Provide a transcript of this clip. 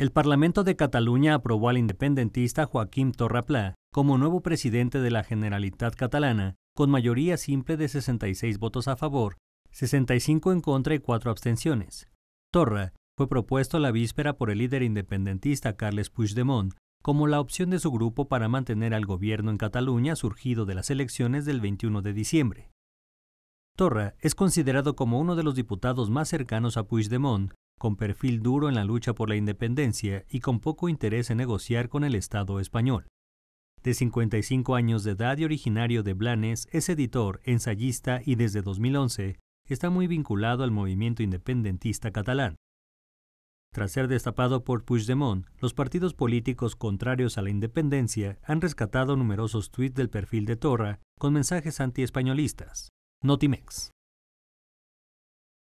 El Parlamento de Cataluña aprobó al independentista Joaquim Pla como nuevo presidente de la Generalitat Catalana, con mayoría simple de 66 votos a favor, 65 en contra y 4 abstenciones. Torra fue propuesto la víspera por el líder independentista Carles Puigdemont como la opción de su grupo para mantener al gobierno en Cataluña surgido de las elecciones del 21 de diciembre. Torra es considerado como uno de los diputados más cercanos a Puigdemont, con perfil duro en la lucha por la independencia y con poco interés en negociar con el Estado español. De 55 años de edad y originario de Blanes, es editor, ensayista y desde 2011 está muy vinculado al movimiento independentista catalán. Tras ser destapado por Puigdemont, los partidos políticos contrarios a la independencia han rescatado numerosos tweets del perfil de Torra con mensajes antiespañolistas. Notimex.